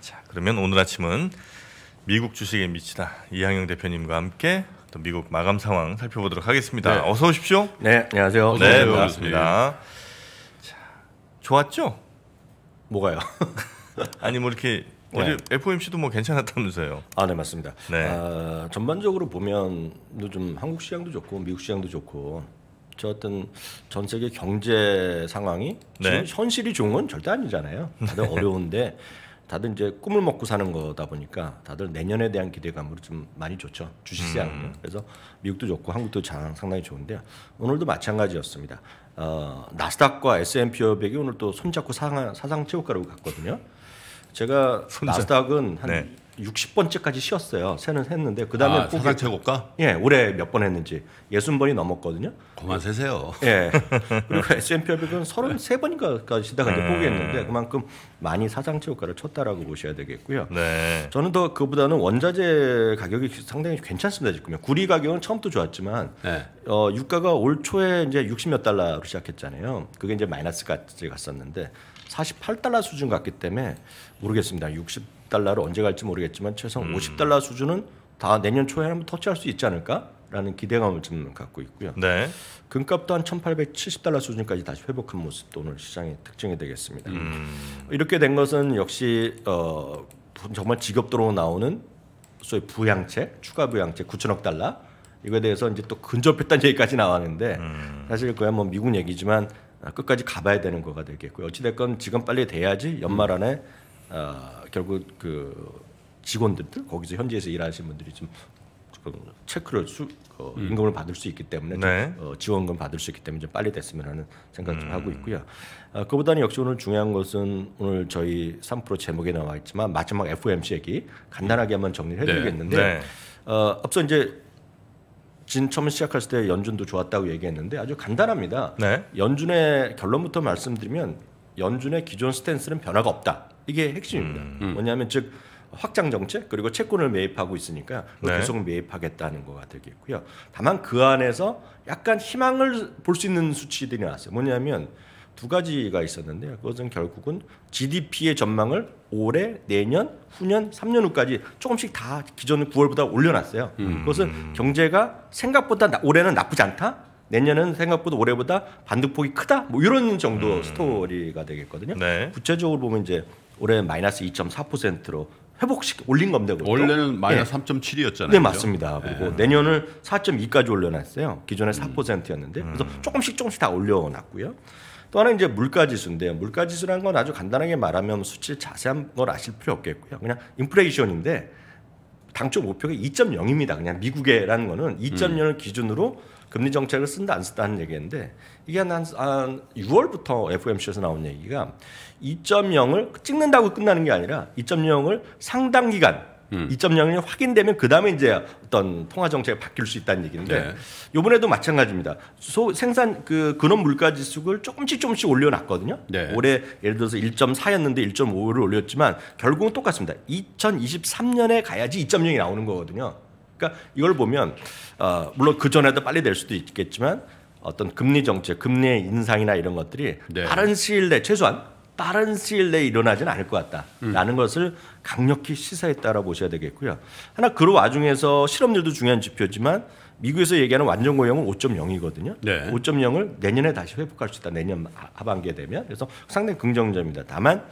자, 그러면 오늘 아침은 미국 주식에 미치다 이항영 대표님과 함께 또 미국 마감 상황 살펴보도록 하겠습니다. 네. 어서 오십시오. 네, 안녕하세요. 어서 네, 네 반갑습니다. 자, 좋았죠? 뭐가요? 아니 뭐 이렇게 어제 네. FOMC도 뭐 괜찮았다면서요? 아, 네 맞습니다. 네. 아, 전반적으로 보면 요즘 한국 시장도 좋고 미국 시장도 좋고 저 어떤 전 세계 경제 상황이 네. 지금 현실이 좋은 건 절대 아니잖아요. 다들 어려운데 다들 이제 꿈을 먹고 사는 거다 보니까 다들 내년에 대한 기대감으로 좀 많이 좋죠. 주식시장. 음. 그래서 미국도 좋고 한국도 상당히 좋은데 오늘도 마찬가지였습니다. 어, 나스닥과 S&P 500이 오늘 또 손잡고 사상, 사상 최고가로 갔거든요. 제가 손절. 나스닥은 한 네. 60번째까지 쉬었어요. 새는 했는데 그다음에 아, 사상 최고가? 예, 올해 몇 번 했는지 예순 번이 넘었거든요. 그만 세세요. 예. 그리고 S&P 500은 33번인가까지 쉬다가 이제 포기했는데 그만큼 많이 사상 최고가를 쳤다라고 보셔야 되겠고요. 네. 저는 더 그보다는 원자재 가격이 상당히 괜찮습니다. 지금 요 구리 가격은 처음부터 좋았지만 네. 어, 유가가 올 초에 이제 60몇 달러로 시작했잖아요. 그게 이제 마이너스까지 갔었는데 48달러 수준 같기 때문에 모르겠습니다. 60달러로 언제 갈지 모르겠지만 최소한 음. 50달러 수준은 다 내년 초에 한번 터치할 수 있지 않을까라는 기대감을 좀 갖고 있고요. 네. 금값도 한 1,870달러 수준까지 다시 회복한 모습도 오늘 시장의 특징이 되겠습니다. 음. 이렇게 된 것은 역시 어, 정말 직업도로 나오는 소위 부양채 추가 부양채 9천억 달러 이거에 대해서 이제 또 근접했다는 얘기까지 나왔는데 음. 사실 그야 뭐 미국 얘기지만 아, 끝까지 가봐야 되는 거가 되겠고요. 어찌됐건 지금 빨리 돼야지 연말 안에 어, 결국 그 직원들 거기서 현지에서 일하시는 분들이 좀 체크를 수, 어, 음. 임금을 받을 수 있기 때문에 네. 어, 지원금 받을 수 있기 때문에 좀 빨리 됐으면 하는 생각 좀 음. 하고 있고요. 어, 그보다는 역시 오늘 중요한 것은 오늘 저희 3프로 제목에 나와 있지만 마지막 FOMC 얘기 간단하게 한번 정리 네. 해드리겠는데 네. 네. 어, 앞서 이제 진 처음 시작했을 때 연준도 좋았다고 얘기했는데 아주 간단합니다. 네. 연준의 결론부터 말씀드리면 연준의 기존 스탠스는 변화가 없다. 이게 핵심입니다. 음, 음. 뭐냐면 즉 확장 정책 그리고 채권을 매입하고 있으니까 네. 계속 매입하겠다는 거가 되겠고요. 다만 그 안에서 약간 희망을 볼 수 있는 수치들이 나왔어요. 뭐냐면 두 가지가 있었는데 그것은 결국은 GDP의 전망을 올해, 내년, 후년, 3년 후까지 조금씩 다 기존 9월보다 올려놨어요. 음. 그것은 경제가 생각보다 나, 올해는 나쁘지 않다. 내년은 생각보다 올해보다 반등폭이 크다. 뭐 이런 정도 음. 스토리가 되겠거든요. 네. 구체적으로 보면 이제 올해 마이너스 2.4%로 회복식 올린 겁니다. 그렇죠? 원래는 예. 마이너스 네. 3.7이었잖아요. 네, 맞습니다. 그 그리고 네. 내년을 4.2까지 올려놨어요. 기존에 4%였는데 음. 그래서 조금씩 조금씩 다 올려놨고요. 또 하나는 이제 물가지수인데요. 물가지수라는 건 아주 간단하게 말하면 수치 자세한 걸 아실 필요 없겠고요. 그냥 인플레이션인데 당초 목표가 2.0입니다. 그냥 미국에라는 거는 2.0을 음. 기준으로 금리 정책을 쓴다 안 쓴다는 얘기인데 이게 한, 한 6월부터 FOMC에서 나온 얘기가 2.0을 찍는다고 끝나는 게 아니라 2.0을 상당 기간 음. 2.0이 확인되면 그 다음에 이제 어떤 통화 정책이 바뀔 수 있다는 얘기인데 네. 이번에도 마찬가지입니다. 소 생산 그 근원 물가 지수를 조금씩 조금씩 올려놨거든요. 네. 올해 예를 들어서 1.4였는데 1.5를 올렸지만 결국은 똑같습니다. 2023년에 가야지 2.0이 나오는 거거든요. 그러니까 이걸 보면 어, 물론 그 전에도 빨리 될 수도 있겠지만 어떤 금리 정책, 금리 인상이나 이런 것들이 네. 빠른 시일 내 최소한 빠른 시일 내에 일어나지는 않을 것 같다라는 음. 것을 강력히 시사했다라고 보셔야 되겠고요. 하나 그 와중에서 실업률도 중요한 지표지만 미국에서 얘기하는 완전 고용은 5.0이거든요. 네. 5.0을 내년에 다시 회복할 수 있다. 내년 하반기에 되면. 그래서 상당히 긍정적입니다. 다만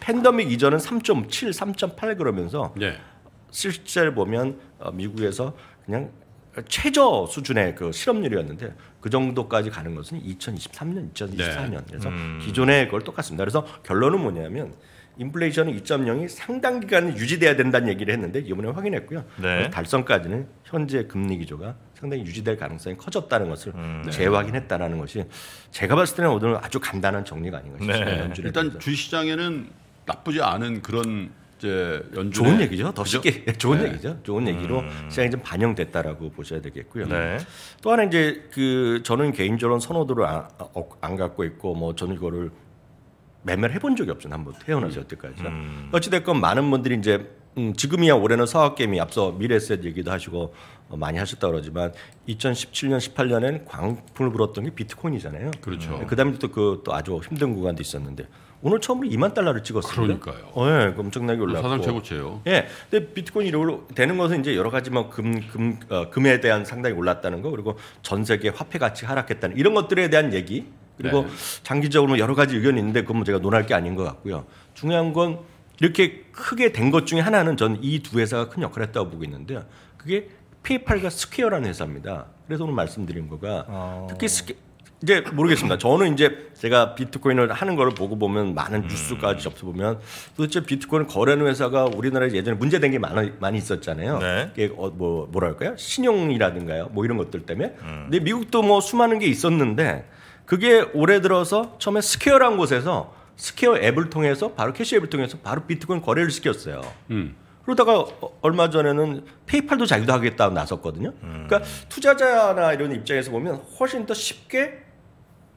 팬데믹 이전은 3.7, 3.8 그러면서 네. 실제를 보면 어, 미국에서 그냥 그러니까 최저 수준의 그 실업률이었는데 그 정도까지 가는 것은 2023년, 2024년 네. 그래서 음. 기존의 그걸 똑같습니다. 그래서 결론은 뭐냐면 인플레이션은 2.0이 상당 기간 유지돼야 된다는 얘기를 했는데 이번에 확인했고요. 네. 달성까지는 현재 금리 기조가 상당히 유지될 가능성이 커졌다는 것을 음, 네. 재확인했다라는 것이 제가 봤을 때는 오늘 아주 간단한 정리가 아닌것 싶습니다. 네. 일단 주시장에는 나쁘지 않은 그런 이제 연준의, 좋은 얘기죠. 더 그죠? 쉽게 좋은 네. 얘기죠. 좋은 얘기로 음. 시장이 좀 반영됐다라고 보셔야 되겠고요. 네. 또 하나 이제 그 저는 개인적으로 선호도를 안, 어, 어, 안 갖고 있고 뭐 저는 이거를 매매를 해본 적이 없잖아 한번 태어나서 여태까지. 음. 어찌됐건 많은 분들이 이제 음, 지금이야 올해는 사업게임이 앞서 미래셋 얘기도 하시고 어, 많이 하셨다 그러지만 2017년 18년엔 광풍을 불었던 게 비트코인이잖아요. 그렇죠. 네, 그다음에 또그또 그 아주 힘든 구간도 있었는데 오늘 처음으로 2만 달러를 찍었습니다. 그러니까요. 네, 엄청나게 올랐고. 사상 최고치예요. 예. 근데 비트코인 이 되는 것은 이제 여러 가지 뭐금금 어, 금에 대한 상당히 올랐다는 거 그리고 전 세계 화폐 가치 하락했다는 이런 것들에 대한 얘기 그리고 네. 장기적으로 여러 가지 의견이 있는데 그건 뭐 제가 논할 게 아닌 것 같고요. 중요한 건 이렇게 크게 된 것 중에 하나는 저이두 회사가 큰 역할을 했다고 보고 있는데요. 그게 페이팔과 스퀘어라는 회사입니다. 그래서 오늘 말씀드린 거가 어... 특히 스퀘, 이제 모르겠습니다. 저는 이제 제가 비트코인을 하는 거를 보고 보면 많은 뉴스까지 음. 접수 보면 도대체 비트코인 거래는 회사가 우리나라에 예전에 문제된 게 많이, 많이 있었잖아요. 네. 이게 어, 뭐 뭐랄까요? 신용이라든가요. 뭐 이런 것들 때문에. 음. 근데 미국도 뭐 수많은 게 있었는데 그게 올해 들어서 처음에 스퀘어란 곳에서 스퀘어 앱을 통해서 바로 캐시 앱을 통해서 바로 비트코인 거래를 시켰어요. 음. 그러다가 어, 얼마 전에는 페이팔도 자기도 하겠다고 나섰거든요. 음. 그러니까 투자자나 이런 입장에서 보면 훨씬 더 쉽게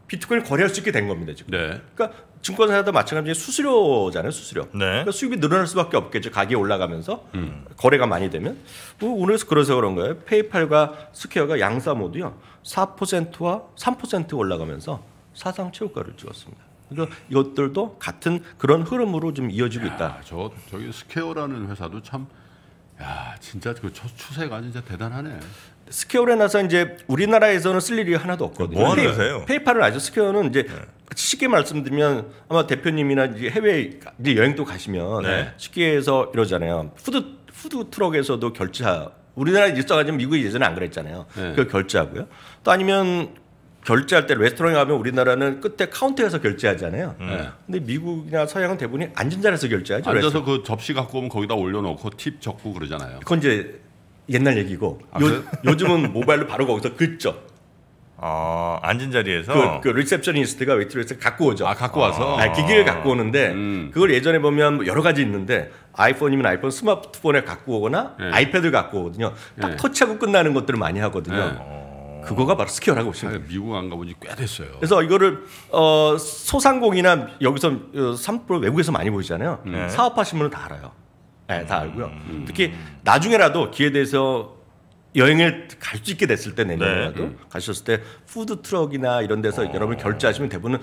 비트코인을 거래할 수 있게 된 겁니다 지금. 네. 그러니까 증권사도 마찬가지로 수수료잖아요 수수료. 네. 그러니까 수입이 늘어날 수밖에 없겠죠 가격이 올라가면서 음. 거래가 많이 되면. 뭐 오늘서 그래서 그런 거예요. 페이팔과 스퀘어가 양사 모두요 4%와 3% 올라가면서 사상 최고가를 찍었습니다. 그러니까 이것들도 같은 그런 흐름으로 좀 이어지고 야, 있다. 저 저기 스퀘어라는 회사도 참. 야 진짜 그 추세가 진짜 대단하네. 스퀘어에 나서 이제 우리나라에서는 쓸 일이 하나도 없거든요. 뭐하세요 페이팔을 아죠 스퀘어는 이제 네. 쉽게 말씀드리면 아마 대표님이나 이제 해외 이제 여행도 가시면 네. 쉽게 해서 이러잖아요. 푸드 푸드 트럭에서도 결제하 우리나라 일상가지만 미국이 예전에 안 그랬잖아요. 네. 그 결제하고요. 또 아니면 결제할 때 레스토랑에 가면 우리나라는 끝에 카운터에서 결제하잖아요. 네. 네. 근데 미국이나 서양은 대부분이 앉은 자리에서 결제하죠. 앉아서 레스토랑. 그 접시 갖고 오면 거기다 올려놓고 팁 적고 그러잖아요. 그건 이제 옛날 얘기고 아, 요, 요즘은 모바일로 바로 거기서 긁죠. 아 앉은 자리에서 그, 그 리셉션이스트가 웨이트리스트 갖고 오죠. 아 갖고 와서 네, 아, 기기를 갖고 오는데 음. 그걸 예전에 보면 뭐 여러 가지 있는데 아이폰이면 아이폰 스마트폰에 갖고 오거나 네. 아이패드를 갖고 오거든요. 딱 네. 터치하고 끝나는 것들을 많이 하거든요. 네. 그거가 바로 스퀘어라고 보시면 돼요. 미국 안 가본 지 꽤 됐어요. 그래서 이거를 어, 소상공이나 여기서 어, 삼프로 외국에서 많이 보이잖아요. 사업하신 분은 다 알아요. 네, 다 알고요. 음. 특히 나중에라도 기회 돼서 여행을 갈 수 있게 됐을 때 내년에라도 네. 음. 가셨을 때 푸드 트럭이나 이런 데서 어. 여러분 결제하시면 대부분은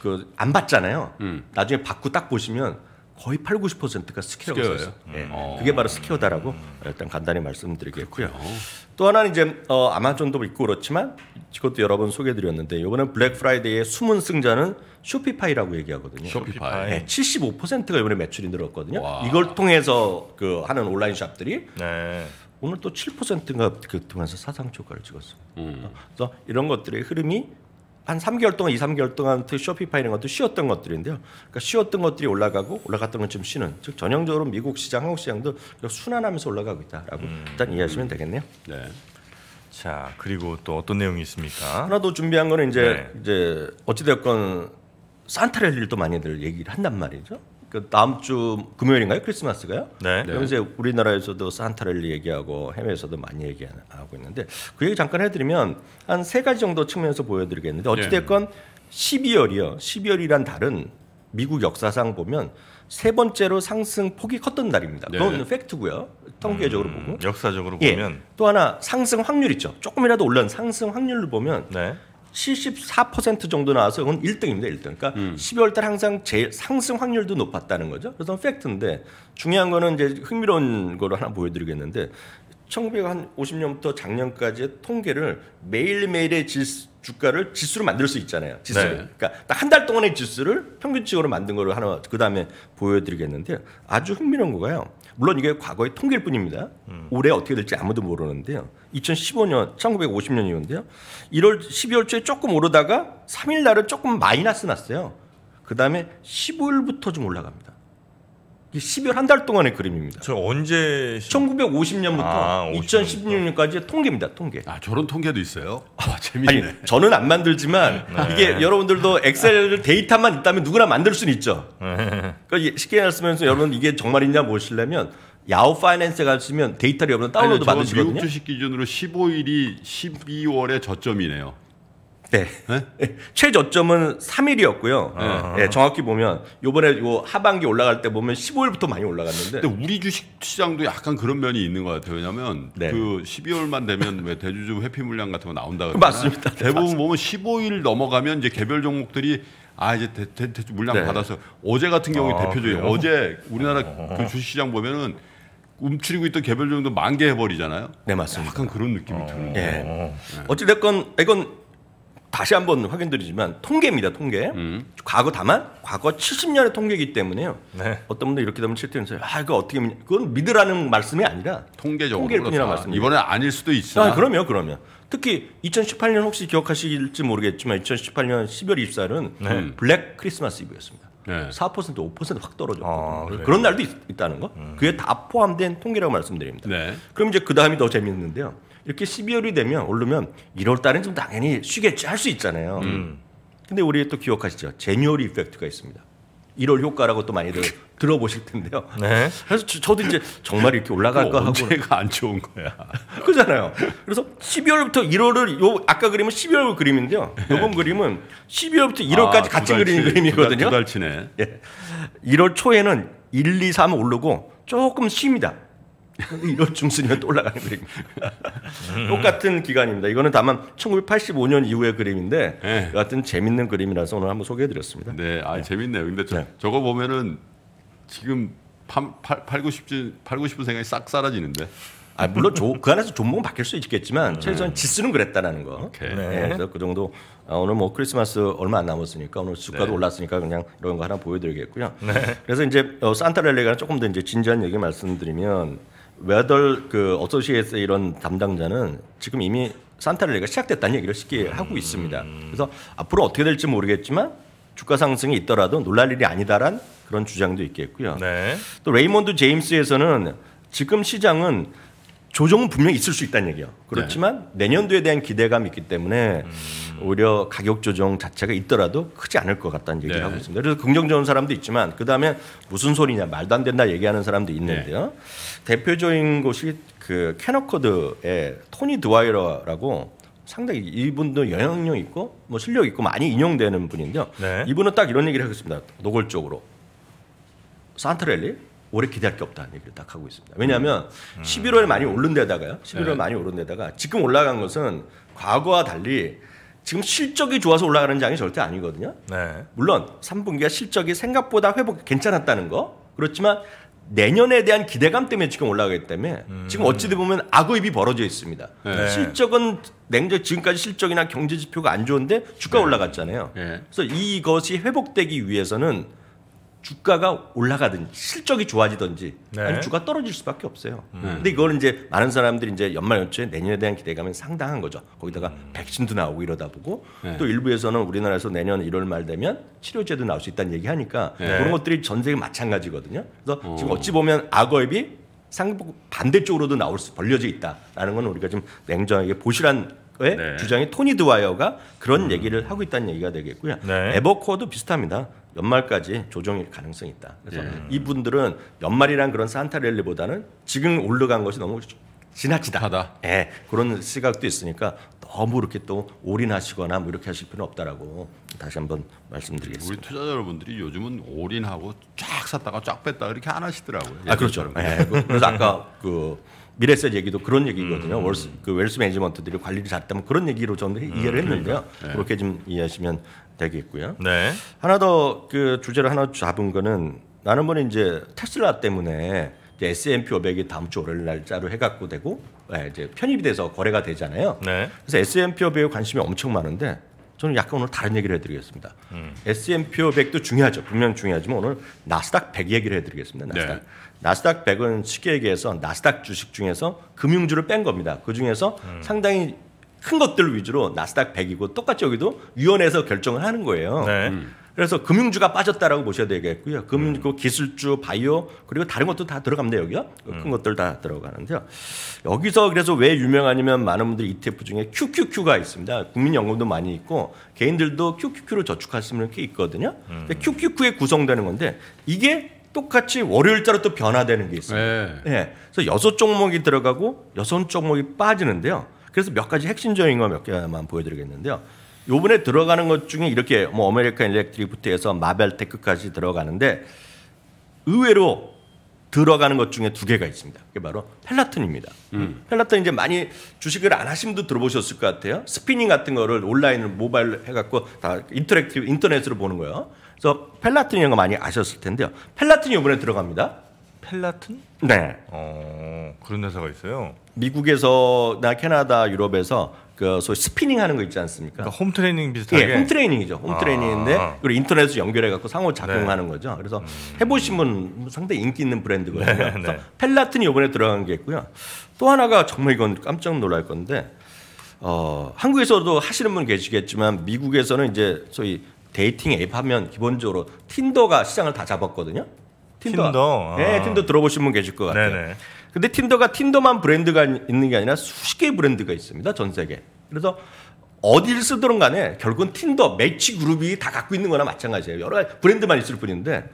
그 안 받잖아요. 음. 나중에 받고 딱 보시면 거의 8, 90%가 스퀘어라고 써요. 예. 음. 그게 바로 스퀘어다라고 일단 간단히 말씀드리겠고요. 그렇군요. 또 하나는 이제 어, 아마존도 있고 그렇지만 이것도 여러 번 소개드렸는데 해이번에 블랙 프라이데이의 숨은 승자는 쇼피파이라고 얘기하거든요. 쇼피파이. 네, 75%가 이번에 매출이 늘었거든요. 와. 이걸 통해서 그 하는 온라인 샵들이 네. 오늘 또 7%가 급등해서 사상 초과를 찍었어요. 음. 어, 그래서 이런 것들의 흐름이 한 3개월 동안, 2, 3개월 동안 특히 그 쇼피파 이런 것도 쉬었던 것들인데요. 그러니까 쉬었던 것들이 올라가고 올라갔던 건 좀 쉬는. 즉 전형적으로 미국 시장, 한국 시장도 순환하면서 올라가고 있다라고 음. 일단 이해하시면 되겠네요. 네. 자 그리고 또 어떤 내용이 있습니까? 하나 더 준비한 거는 이제 네. 이제 어찌됐건 산타렐리를 또 많이들 얘기를 한단 말이죠. 그 다음 주 금요일인가요? 크리스마스가요? 네. 그럼 네. 이제 우리나라에서도 산타리 얘기하고 해외에서도 많이 얘기하고 있는데 그 얘기 잠깐 해드리면 한 세 가지 정도 측면에서 보여드리겠는데 네. 어찌됐건 12월이요. 12월이란 달은 미국 역사상 보면 세 번째로 상승 폭이 컸던 달입니다. 네. 그건 네. 팩트고요. 통계적으로 음, 보고 역사적으로 예. 보면 또 하나 상승 확률 있죠. 조금이라도 올른 상승 확률을 보면 네. 74% 정도 나와서 이건 1등입니다. 1등. 그러니까 음. 12월 달 항상 제일 상승 확률도 높았다는 거죠. 그래서 팩트인데 중요한 거는 이제 흥미로운 거를 하나 보여드리겠는데 1950년부터 작년까지의 통계를 매일매일의 지수, 주가를 지수로 만들 수 있잖아요. 지수를. 네. 그러니까 딱 한 달 동안의 지수를 평균적으로 만든 거를 하나 그다음에 보여드리겠는데 아주 흥미로운 거가요. 물론 이게 과거의 통계일 뿐입니다. 음. 올해 어떻게 될지 아무도 모르는데요. 2015년 1950년이었는데요. 1월 12월 초에 조금 오르다가 3일 날은 조금 마이너스 났어요. 그다음에 15일부터 좀 올라갑니다. 12월 한 달 동안의 그림입니다. 저 언제 1950년부터 아, 2016년까지 통계입니다. 통계. 아 저런 통계도 있어요? 아 재밌네. 아니, 저는 안 만들지만 네. 이게 네. 여러분들도 엑셀 데이터만 있다면 누구나 만들 수는 있죠. 네. 그러니까 쉽게 말씀해서 여러분 이게 정말이냐 무엇이냐면 야후 파이낸스에 가시면 데이터를 여러분 다운로드 받으시거든요. 미국 주식 기준으로 15일이 12월의 저점이네요. 네. 네. 네? 최저점은 3일이었고요. 아. 네, 정확히 보면 요번에 요 하반기 올라갈 때 보면 15일부터 많이 올라갔는데. 근데 우리 주식 시장도 약간 그런 면이 있는 것 같아요. 왜냐하면 네. 그 12월만 되면 왜 대주주 회피 물량 같은 거 나온다 맞습니다. 네, 대부분 맞습니다. 보면 15일 넘어가면 이제 개별 종목들이 아 이제 대, 대, 대 물량 네. 받아서 어제 같은 경우에 아, 대표적인 어제 우리나라 어. 그 주식시장 보면은 움츠리고 있던 개별 종도 만개해버리잖아요. 네 맞습니다. 약간 그런 느낌이 어. 드는 예. 거예 네. 어찌됐건 이건 다시 한번 확인드리지만 통계입니다. 통계. 음. 과거 다만 과거 70년의 통계이기 때문에요. 네. 어떤 분들 이렇게 되면 칠태면서아 이거 어떻게 믿냐. 그건 믿으라는 말씀이 아니라 통계적으로 통계일 뿐이라 말씀. 이번에 아닐 수도 있어. 아, 그러면 그러면 특히 2018년 혹시 기억하실지 모르겠지만 2018년 12월 24일은 네. 음. 블랙 크리스마스 이브였습니다. 네. 4% 5%확 떨어졌고 아, 그런 날도 있, 다는 거. 음. 그게 다 포함된 통계라고 말씀드립니다. 네. 그럼 이제 그 다음이 더 재밌는데요. 이렇게 12월이 되면 오르면 1월 달엔 좀 당연히 쉬겠지 할 수 있잖아요. 음. 근데 우리 또 기억하시죠? 제뉴얼리 이펙트가 있습니다. 1월 효과라고 또 많이들 들어보실 텐데요. 네. 그래서 저, 도 이제 정말 이렇게 올라갈까 뭐 하고 제가 안 좋은 거야. 그잖아요. 그래서 12월부터 1월을 요 아까 그림은 12월 그림인데요. 요번 네. 그림은 12월부터 1월까지 아, 같이 그리는 그림이거든요. 두 달치네. 예. 1월 초에는 1, 2, 3 오르고 조금 쉽니다. 이월중쓰면또 올라가는 그림. 똑같은 기간입니다. 이거는 다만 1985년 이후의 그림인데 네. 여하튼 재밌는 그림이라서 오늘 한번 소개해드렸습니다. 네, 아 네. 재밌네요. 근데 저, 네. 저거 보면은 지금 8, 8, 90, 8, 90분 생각이 싹 사라지는데. 아 물론 조, 그 안에서 종목은 바뀔 수 있겠지만 네. 최소한 지수는 그랬다라는 거. 오 네, 네. 그래서 그 정도 아, 오늘 뭐 크리스마스 얼마 안 남았으니까 오늘 주가도 네. 올랐으니까 그냥 이런 거 하나 보여드리겠고요. 네. 그래서 이제 어, 산타렐리가 조금 더 이제 진지한 얘기 말씀드리면 웨덜 그 어소시에이트 이런 담당자는 지금 이미 산타를리가 시작됐다는 얘기를 쉽게 음. 하고 있습니다. 음. 그래서 앞으로 어떻게 될지 모르겠지만 주가 상승이 있더라도 놀랄 일이 아니다란 그런 주장도 있겠고요. 네. 또 레이몬드 제임스에서는 지금 시장은 조정은 분명히 있을 수 있다는 얘기예요. 네. 그렇지만 네. 내년도에 대한 기대감이 있기 때문에 음. 오히려 가격 조정 자체가 있더라도 크지 않을 것 같다는 얘기를 네. 하고 있습니다. 그래서 긍정적인 사람도 있지만 그다음에 무슨 소리냐 말도 안 된다 얘기하는 사람도 있는데요. 네. 대표적인 곳이 그 캐너코드의 토니 드와이러라고 상당히 이분도 영향력 있고 뭐 실력 있고 많이 인용되는 분인데요. 네. 이분은 딱 이런 얘기를 하겠습니다 노골적으로 산트렐리 오래 기대할 게 없다는 얘기를 딱 하고 있습니다. 왜냐하면 음. 11월 에 많이 오른 데다가요. 11월 네. 많이 오른 데다가 지금 올라간 것은 과거와 달리 지금 실적이 좋아서 올라가는 장이 절대 아니거든요. 네. 물론 3분기가 실적이 생각보다 회복 괜찮았다는 거 그렇지만 내년에 대한 기대감 때문에 지금 올라가기 때문에 음. 지금 어찌되 보면 악의입이 벌어져 있습니다. 네. 실적은 냉전 지금까지 실적이나 경제 지표가 안 좋은데 주가 네. 올라갔잖아요. 네. 그래서 이것이 회복되기 위해서는 주가가 올라가든지 실적이 좋아지든지 네. 아니 주가 떨어질 수밖에 없어요. 음. 음. 근데 이거는 이제 많은 사람들이 이제 연말 연초에 내년에 대한 기대감이 상당한 거죠. 거기다가 음. 백신도 나오고 이러다 보고 네. 또 일부에서는 우리나라에서 내년 1월 말 되면 치료제도 나올 수 있다는 얘기 하니까 네. 그런 것들이 전 세계 마찬가지거든요. 그래서 오. 어. 지금 어찌 보면 악어입이 상급 반대쪽으로도 나올 수 벌려져 있다라는 건 우리가 지금 냉정하게 보시란 의 네. 주장이 토니 드와이어가 그런 음. 얘기를 하고 있다는 얘기가 되겠고요. 네. 에버코어도 비슷합니다. 연말까지 조정일 가능성이 있다. 그래서 예. 음. 이분들은 연말이란 그런 산타랠리보다는 지금 올라간 것이 너무 지나치다. 하다. 예, 그런 시각도 있으니까 너무 이렇게 또 올인하시거나 뭐 이렇게 하실 필요는 없다라고 다시 한번 말씀드리겠습니다. 우리 투자자 여러분들이 요즘은 올인하고 쫙 샀다가 쫙 뺐다 이렇게 안 하시더라고요. 아 그렇죠. 예, 그, 그래서 아까 그 미래세 얘기도 그런 얘기거든요. 음. 월스, 그 웰스 매니지먼트들이 관리를 잘다면 그런 얘기로 저는 이해를 음, 했는데요. 그러니까. 네. 그렇게 좀 이해하시면 되겠고요. 네. 하나 더 그 주제를 하나 잡은 거는 나는 뭐에 이제 테슬라 때문에 이제 S&P 500이 다음 주 월요일 날짜로 해갖고 되고 네, 이제 편입이 돼서 거래가 되잖아요. 네. 그래서 S&P 500에 관심이 엄청 많은데 저는 약간 오늘 다른 얘기를 해드리겠습니다. 음. S&P 500도 중요하죠. 분명 중요하지만 오늘 나스닥 100 얘기를 해드리겠습니다. 나스닥. 네. 나스닥 100은 쉽게 얘기해서 나스닥 주식 중에서 금융주를 뺀 겁니다. 그 중에서 음. 상당히 큰 것들 위주로 나스닥 100이고 똑같이 여기도 위원회에서 결정을 하는 거예요. 네. 음. 그래서 금융주가 빠졌다라고 보셔야 되겠고요. 금융, 주 음. 그 기술주, 바이오 그리고 다른 것도 다 들어갑니다 여기요. 그 음. 큰 것들 다 들어가는데요. 여기서 그래서 왜 유명하냐면 많은 분들이 ETF 중에 QQQ가 있습니다. 국민연금도 많이 있고 개인들도 QQQ로 저축할 수 있는 게 있거든요. 음. 근데 QQQ에 구성되는 건데 이게 똑같이 월요일자로 또 변화되는 게 있습니다. 네. 네. 그래서 여섯 종목이 들어가고 여섯 종목이 빠지는데요. 그래서 몇 가지 핵심적인 거몇 개만 보여드리겠는데요. 요번에 들어가는 것 중에 이렇게 뭐 아메리칸 일렉트리부터해서 마벨테크까지 들어가는데 의외로 들어가는 것 중에 두 개가 있습니다. 그게 바로 펠라톤입니다. 음. 펠라톤 이제 많이 주식을 안 하심도 들어보셨을 것 같아요. 스피닝 같은 거를 온라인 모바일 로 해갖고 다 인터랙티브 인터넷으로 보는 거예요. 그래서 펠라틴 이런 거 많이 아셨을 텐데요. 펠라틴이 이번에 들어갑니다. 펠라튼? 네. 어, 그런 회사가 있어요. 미국에서나 캐나다, 유럽에서 그 소위 스피닝 하는 거 있지 않습니까? 그러니까 홈 트레이닝 비슷하게. 예, 홈 트레이닝이죠. 홈 아. 트레이닝인데 그리고 인터넷을 연결해 갖고 상호 작용하는 네. 거죠. 그래서 음. 해보신 분 상당히 인기 있는 브랜드거든요. 네, 그래서 네. 펠라틴이 이번에 들어간 게 있고요. 또 하나가 정말 이건 깜짝 놀랄 건데 어, 한국에서도 하시는 분 계시겠지만 미국에서는 이제 소위 데이팅 앱 하면 기본적으로 틴더가 시장을 다 잡았거든요. 틴더. 틴더. 네, 아. 네, 틴더 들어보신 분 계실 것 같아요. 네네. 근데 틴더가 틴더만 브랜드가 있는 게 아니라 수십 개의 브랜드가 있습니다. 전 세계. 그래서 어디를 쓰든 간에 결국은 틴더, 매치 그룹이 다 갖고 있는 거나 마찬가지예요. 여러 가지 브랜드만 있을 뿐인데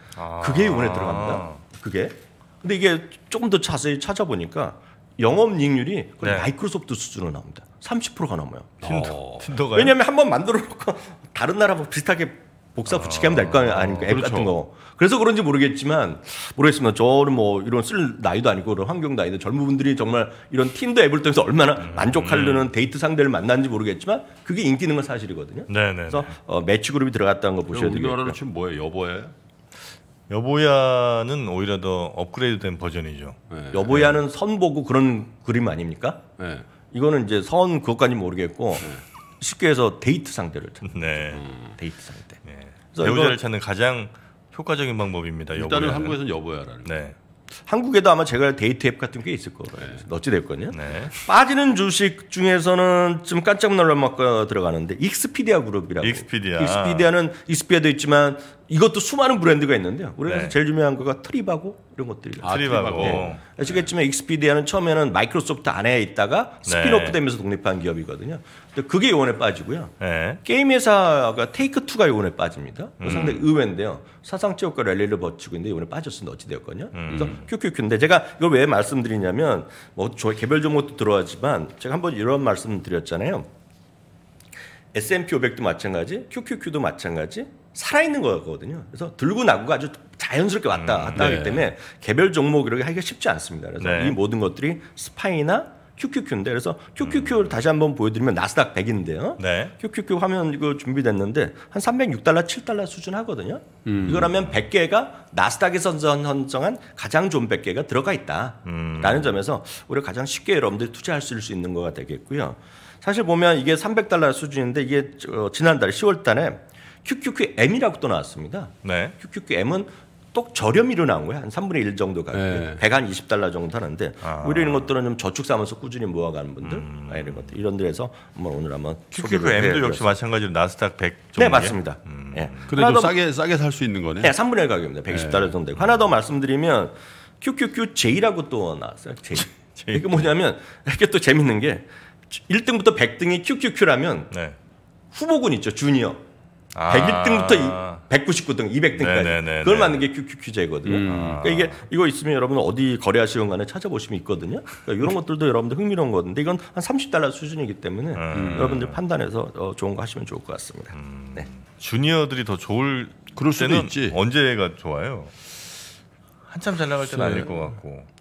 그게 아. 이번에 들어갑니다. 그게. 근데 이게 조금 더 자세히 찾아보니까 영업 이익률이 네. 마이크로소프트 수준으로 나옵니다. 30%가 넘어요. 틴더, 어. 틴더가 왜냐하면 한번 만들어 놓고 다른 나라하고 뭐 비슷하게 복사 아, 붙이게 하면 될 거 아닙니까? 앱 그렇죠. 같은 거. 그래서 그런지 모르겠지만 모르겠습니다. 저는 뭐 이런 쓸 나이도 아니고 그런 환경 도아이도 젊은 분들이 정말 이런 틴더 앱을 통해서 얼마나 음. 만족하려는 음. 데이트 상대를 만난지 모르겠지만 그게 인기 있는 건 사실이거든요. 네네. 네, 그래서 네. 어, 매치 그룹이 들어갔다는 거 보셔야 되겠죠. 우리나라는 지금 뭐예요? 여보예요? 여보야는 오히려 더 업그레이드된 버전이죠. 네. 여보야는 선 보고 그런 그림 아닙니까? 네. 이거는 이제 선 그것까지 모르겠고 네. 쉽게 해서 데이트 상대를 찾는 네. 음. 데이트 상대. 네. 배자를 찾는 가장 효과적인 방법입니다. 일단은 여보야는. 한국에서는 여보야라는. 네. 한국에도 아마 제가 데이트 앱 같은 게 있을 거예요. 어찌 네. 됐거든요. 네. 빠지는 주식 중에서는 좀 깜짝 놀랄 만큼 들어가는데 익스피디아 그룹이라고. 익스피디아. 익스피디아는 익스피디아도 있지만 이것도 수많은 브랜드가 있는데요. 우리나라에서 네. 제일 유명한 거가 트립하고 이런 것들이요. 아, 트립하고. 네. 예. 아시겠지만 익스피디아는 처음에는 마이크로소프트 안에 있다가 네. 스피노프 되면서 독립한 기업이거든요. 근데 그게 요원에 빠지고요. 네. 게임 회사가 테이크2가 요원에 빠집니다. 음. 상당히 의외인데요. 사상 최고가 랠리를 버티고 있는데 요원에 빠졌으면 어찌되었거든요. 음. 그래서 큐큐 q 인데 제가 이걸 왜 말씀드리냐면 뭐 저 개별 정보도 들어왔지만 제가 한번 이런 말씀 드렸잖아요. S&P 500도 마찬가지, QQQ도 마찬가지, 살아있는 거거든요 그래서 들고 나고가 아주 자연스럽게 왔다 음, 갔다 하기 네. 때문에 개별 종목 이렇게 하기가 쉽지 않습니다. 그래서 네. 이 모든 것들이 스파이나 QQQ인데 그래서 QQQ를 음. 다시 한번 보여드리면 나스닥 100인데요. 네. QQQ 화면 이거 준비됐는데 한 306달러, 7달러 수준 하거든요. 음. 이거라면 100개가 나스닥에 선정한 가장 좋은 100개가 들어가 있다라는 음. 점에서 우리가 가장 쉽게 여러분들이 투자할 수 있는 거가 되겠고요. 사실 보면 이게 300달러 수준인데 이게 어, 지난달 10월 달에 QQQM이라고 또 나왔습니다. 네. QQQM은 또 저렴이로 나온 거요한 3분의 1 정도 가격. 네. 1한 20달러 정도 하는데 아. 오히려 이런 것들은 좀 저축 삼아서 꾸준히 모아가는 분들 음. 아, 이런 것들 이런 데서 에 한번 오늘 한번 QQQM도 역시 마찬가지로 나스닥 100 종류. 네, 맞습니다. 음. 예. 근데 좀 싸게 싸게 살 수 있는 거네. 네, 3분의 1 가격입니다. 120달러 네. 정도 되고. 하나 더 말씀드리면 QQQJ라고 또 나왔어요. J. J. 이게 뭐냐면 이게 또 재밌는 게 1등부터 100등이 QQQ라면 네. 후보군 있죠. 주니어. 아. 101등부터 199등, 200등까지 네네네네. 그걸 맞는 게 QQ 퀴즈거든요. 음. 그러니까 이게 이거 있으면 여러분 어디 거래하시건 간에 찾아보시면 있거든요. 그러니까 이런 것들도 여러분들 흥미로운 건데 이건 한 30달러 수준이기 때문에 음. 여러분들 판단해서 어, 좋은 거 하시면 좋을 것 같습니다. 음. 네. 주니어들이 더 좋을 그럴 수도 있지. 언제가 좋아요? 한참 잘 나갈 때는 네. 아닐 것 같고.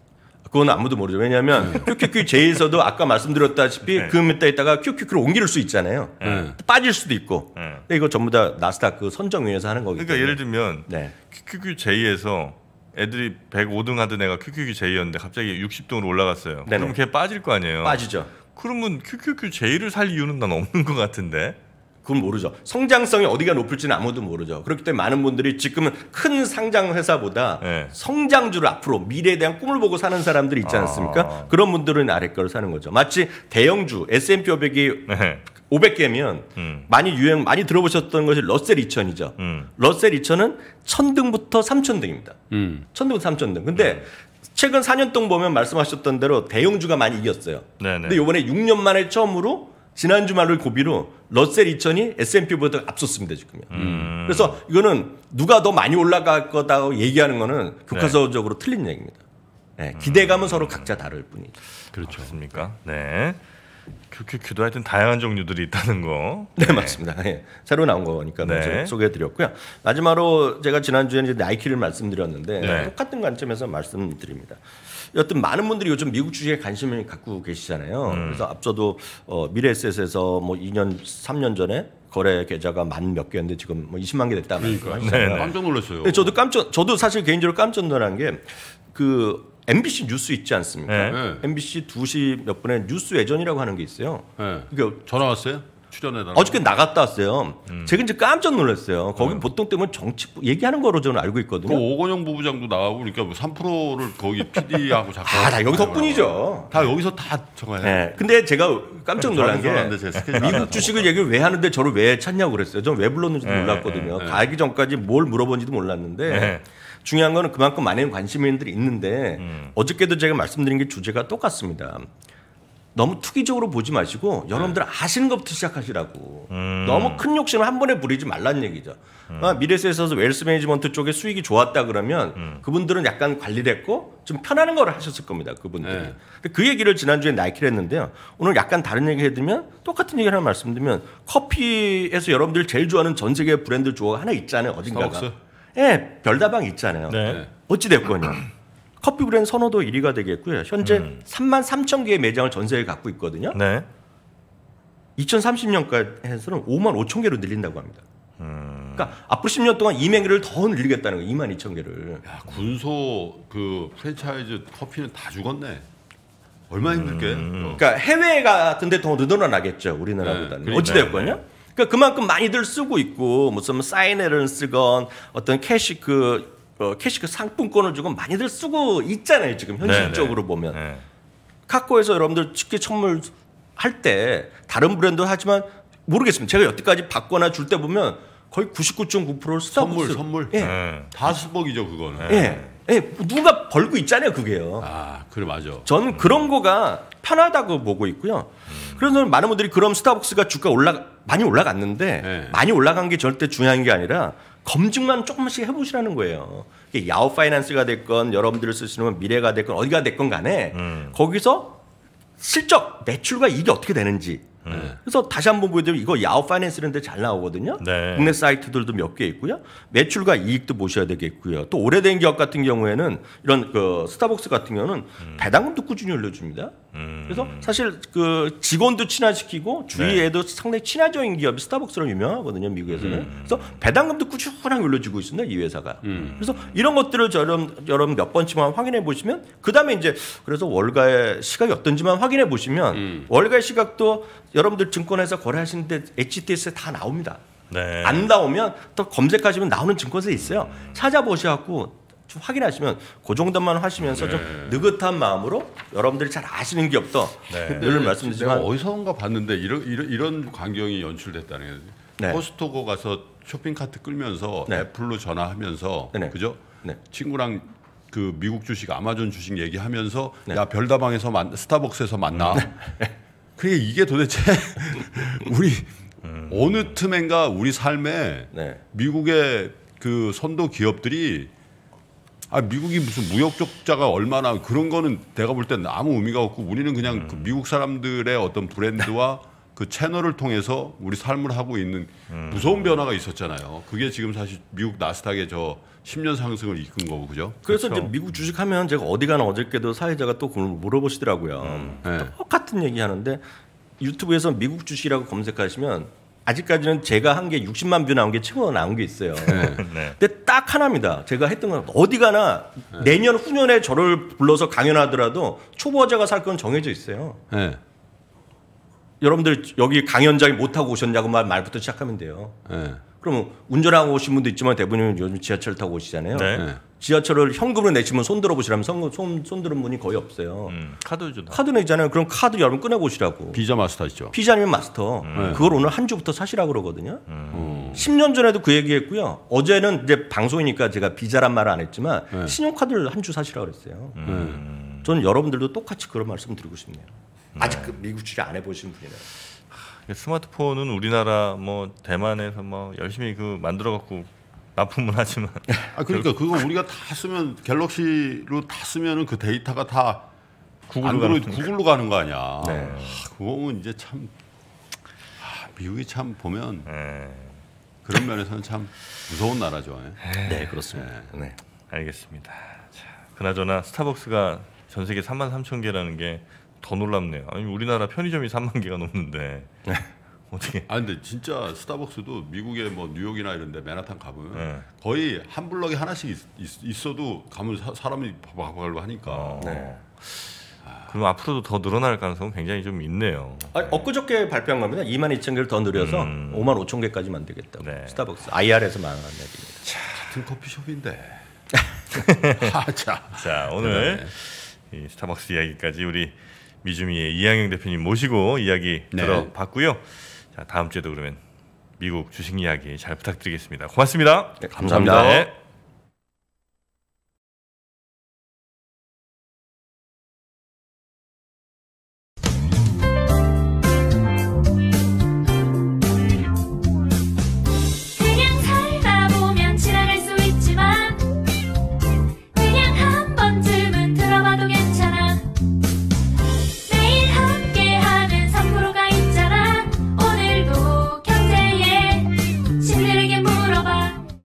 그건 아무도 모르죠. 왜냐하면 네. QQQJ에서도 아까 말씀드렸다시피 네. 금에 그 있다가 QQQ로 옮길 수 있잖아요. 네. 빠질 수도 있고. 네. 근 이거 전부 다 나스닥 그선정위원에서 하는 거기 그러니까 때문에. 그러니까 예를 들면 네. QQQJ에서 애들이 105등 하던 애가 QQQJ였는데 갑자기 60등으로 올라갔어요. 네네. 그럼 걔 빠질 거 아니에요. 빠지죠. 그러면 QQQJ를 살 이유는 난 없는 것 같은데. 그건 모르죠. 성장성이 어디가 높을지는 아무도 모르죠. 그렇기 때문에 많은 분들이 지금은 큰 상장 회사보다 네. 성장주를 앞으로 미래에 대한 꿈을 보고 사는 사람들이 있지 아. 않습니까? 아. 그런 분들은 아래 거를 사는 거죠. 마치 대형주 S&P 500이 네. 500개면 음. 많이 유행 많이 들어보셨던 것이 러셀 2000이죠. 음. 러셀 2000은 1000등부터 3000등입니다. 음. 1000등부터 3000등. 근데 네. 최근 4년 동안 보면 말씀하셨던 대로 대형주가 많이 이겼어요. 네네. 네. 근데 요번에 6년 만에 처음으로 지난주 말을 고비로 러셀 2000이 S&P보다 앞섰습니다 지금요. 음. 그래서 이거는 누가 더 많이 올라갈 거다고 얘기하는 거는 네. 교과서적으로 네. 틀린 얘기입니다. 네, 기대감은 음. 서로 각자 다를 뿐이죠. 그렇죠. 습니까 네. QQQ도 하여튼 다양한 종류들이 있다는 거. 네, 네. 맞습니다. 네. 새로 나온 거니까 그러니까 네. 소개해드렸고요. 마지막으로 제가 지난주에 이제 나이키를 말씀드렸는데 네. 똑같은 관점에서 말씀드립니다. 여튼 많은 분들이 요즘 미국 주식에 관심을 갖고 계시잖아요. 음. 그래서 앞서도 어, 미래에셋에서 뭐 2년, 3년 전에 거래 계좌가 만 몇 개였는데 지금 뭐 20만 개 됐다 그러니까 네, 네, 깜짝 놀랐어요. 네, 저도 깜짝 저도 사실 개인적으로 깜짝 놀란 게그 MBC 뉴스 있지 않습니까? 네. MBC 2시 몇 분에 뉴스 예전이라고 하는 게 있어요. 네. 그러니까 전화 왔어요? 출연회담. 어저께 나갔다 왔어요. 음. 제가 이제 깜짝 놀랐어요. 거긴 네. 보통 때문에 정치 얘기하는 거로 저는 알고 있거든요. 그 오건영 부부장도 나오고 니까뭐 그러니까 3%를 거기 PD하고 작가. 아, 다 여기서 뿐이죠. 다 여기서 다 정말. 네. 근데 제가 깜짝 놀란 게 미국 주식을 얘기를 왜 하는데 저를 왜 찾냐고 그랬어요. 전왜 불렀는지도 네. 몰랐거든요. 네, 네. 가기 전까지 뭘 물어본지도 몰랐는데 네. 중요한 거는 그만큼 많은 관심인들이 있는데 음. 어저께도 제가 말씀드린 게 주제가 똑같습니다. 너무 투기적으로 보지 마시고 네. 여러분들 아시는 것부터 시작하시라고 음. 너무 큰 욕심을 한 번에 부리지 말란 얘기죠. 음. 아, 미래세에서 웰스 매니지먼트 쪽에 수익이 좋았다 그러면 음. 그분들은 약간 관리됐고좀 편하는 걸 하셨을 겁니다. 그분들이. 네. 근데 그 얘기를 지난주에 나이키를 했는데요. 오늘 약간 다른 얘기 해드리면 똑같은 얘기를 하나 말씀드리면 커피에서 여러분들 제일 좋아하는 전 세계 브랜드 조어가 하나 있잖아요. 어딘가가. 예, 네, 별다방 있잖아요. 네. 어찌됐건요. 커피 브랜드 선호도 1위가 되겠고요. 현재 음. 3만 3천 개의 매장을 전세에 갖고 있거든요. 네. 2030년까지 해서는 5만 5천 개로 늘린다고 합니다. 음. 그러니까 앞으로 10년 동안 이만 개를 더 늘리겠다는 거예요. 2만 2천 개를. 야, 군소 그 프랜차이즈 커피는 다 죽었네. 얼마 나 힘들게. 음. 어. 그러니까 해외 같은데 더 늘어나겠죠. 우리나라보다는. 네, 어찌됐거든요. 네. 그러니까 그만큼 많이들 쓰고 있고 무슨 뭐 사인회를 쓰건 어떤 캐시 그 어, 캐시 크 그 상품권을 지금 많이들 쓰고 있잖아요. 지금 네, 현실적으로 네네. 보면 네. 카코에서 여러분들 쉽게 선물 할 때 다른 브랜드 하지만 모르겠습니다. 제가 여태까지 받거나 줄 때 보면 거의 99.9%를 선물 선물 예. 네. 다 수복이죠 그거는. 예. 예, 누가 벌고 있잖아요, 그게요. 아, 그래 맞아. 저는 음. 그런 거가 편하다고 보고 있고요. 음. 그래서 많은 분들이 그럼 스타벅스가 주가 올라 많이 올라갔는데 네. 많이 올라간 게 절대 중요한 게 아니라 검증만 조금씩 해보시라는 거예요. 이게 야후 파이낸스가 됐건 여러분들을 쓰시는 미래가 됐건 어디가 됐건 간에 음. 거기서 실적 매출과 이익이 어떻게 되는지 네. 네. 그래서 다시 한 번 보여드리면 이거 야후 파이낸스 이런 데잘 나오거든요. 네. 국내 사이트들도 몇 개 있고요. 매출과 이익도 보셔야 되겠고요. 또 오래된 기업 같은 경우에는 이런 그 스타벅스 같은 경우는 음. 배당금도 꾸준히 올려줍니다. 음. 그래서 사실 그 직원도 친화시키고 주위에도 네. 상당히 친화적인 기업이 스타벅스로 유명하거든요. 미국에서는. 음. 그래서 배당금도 꾸준하게 올려주고 있습니다. 이 회사가. 음. 그래서 이런 것들을 저렴, 여러분 몇 번쯤만 확인해 보시면 그 다음에 이제 그래서 월가의 시각이 어떤지만 확인해 보시면 음. 월가의 시각도 여러분들 증권회사 거래하시는데 HTS에 다 나옵니다. 네. 안 나오면 또 검색하시면 나오는 증권사 있어요. 찾아보셔갖고 확인하시면 그 정도만 하시면서 네. 좀 느긋한 마음으로 여러분들이 잘 아시는 기업도 네. 늘 말씀드리지만 어디서인가 봤는데 이런, 이런, 이런 광경이 연출됐다는 거죠. 네. 코스트코 가서 쇼핑카트 끌면서 네. 애플로 전화하면서 네. 네. 그죠? 네. 친구랑 그 미국 주식 아마존 주식 얘기하면서 네. 야 별다방에서 만, 스타벅스에서 만나 네. 그러니까 이게 도대체 우리 음. 어느 틈엔가 우리 삶에 네. 미국의 그 선도 기업들이 아 미국이 무슨 무역 적자가 얼마나 그런 거는 내가 볼 땐 아무 의미가 없고 우리는 그냥 그 음. 그 미국 사람들의 어떤 브랜드와 그 채널을 통해서 우리 삶을 하고 있는 음. 무서운 변화가 있었잖아요. 그게 지금 사실 미국 나스닥의 저 10년 상승을 이끈 거고 그죠? 그래서 그렇죠. 이제 미국 주식하면 제가 어디 가나 어저께도 사회자가 또 그걸 물어보시더라고요. 음, 네. 똑같은 얘기하는데 유튜브에서 미국 주식이라고 검색하시면 아직까지는 제가 한 게 60만 뷰 나온 게 최고 나온 게 있어요. 네. 네. 근데 딱 하나입니다. 제가 했던 건 어디 가나 네. 내년 후년에 저를 불러서 강연하더라도 초보자가 살 건 정해져 있어요. 네. 여러분들 여기 강연장이못 하고 오셨냐고 말 말부터 시작하면 돼요. 네. 그럼 운전하고 오신 분도 있지만 대부분 요즘 지하철 타고 오시잖아요. 네. 네. 지하철을 현금으로 내시면 손 들어보시라면 손, 손, 손 들은 분이 거의 없어요. 음, 카드 주 카드 내잖아요. 그럼 카드 여러분 꺼내보시라고. 비자 마스터죠. 비자 아니면 마스터. 음. 네. 그걸 오늘 한 주부터 사시라고 그러거든요. 음. 10년 음. 전에도 그 얘기했고요. 어제는 이제 방송이니까 제가 비자란 말을 안 했지만 네. 신용카드를 한 주 사시라고 그랬어요. 음. 네. 저는 여러분들도 똑같이 그런 말씀 드리고 싶네요. 음. 아직 그 미국 출입 안 해보신 분이네요. 스마트폰은 우리나라 뭐 대만에서 뭐 열심히 그 만들어 갖고 납품을 하지만 아 그러니까 결 그거 우리가 다 쓰면 갤럭시로 다 쓰면은 그 데이터가 다 구글로 가는, 구글로 가는 거 아니야. 네. 아, 그거는 뭐 이제 참 아, 미국이 참 보면 네. 그런 면에서는 참 무서운 나라죠. 예. 네, 네 그렇습니다. 네. 네. 알겠습니다. 자, 그나저나 스타벅스가 전 세계 3만 3천 개라는 게더 놀랍네요. 아니 우리나라 편의점이 3만 개가 넘는데 네. 어떻게? 아 근데 진짜 스타벅스도 미국의 뭐 뉴욕이나 이런데 맨하탄 가면 네. 거의 한 블럭에 하나씩 있, 어도 가면 사, 람이 바글바글 하니까. 어. 네. 아. 그럼 앞으로도 더 늘어날 가능성은 굉장히 좀 있네요. 아, 네. 엊그저께 발표한 겁니다. 2만 2천 개를 더 늘려서 음... 5만 5천 개까지 만들겠다고. 네. 스타벅스 IR에서 말한 얘입니다 자, 같은 커피숍인데. 아, 자. 자 오늘 이 스타벅스 이야기까지 우리 미주미의 이양영 대표님 모시고 이야기 네. 들어봤고요. 자, 다음 주에도 그러면 미국 주식 이야기 잘 부탁드리겠습니다. 고맙습니다. 네, 감사합니다. 감사합니다.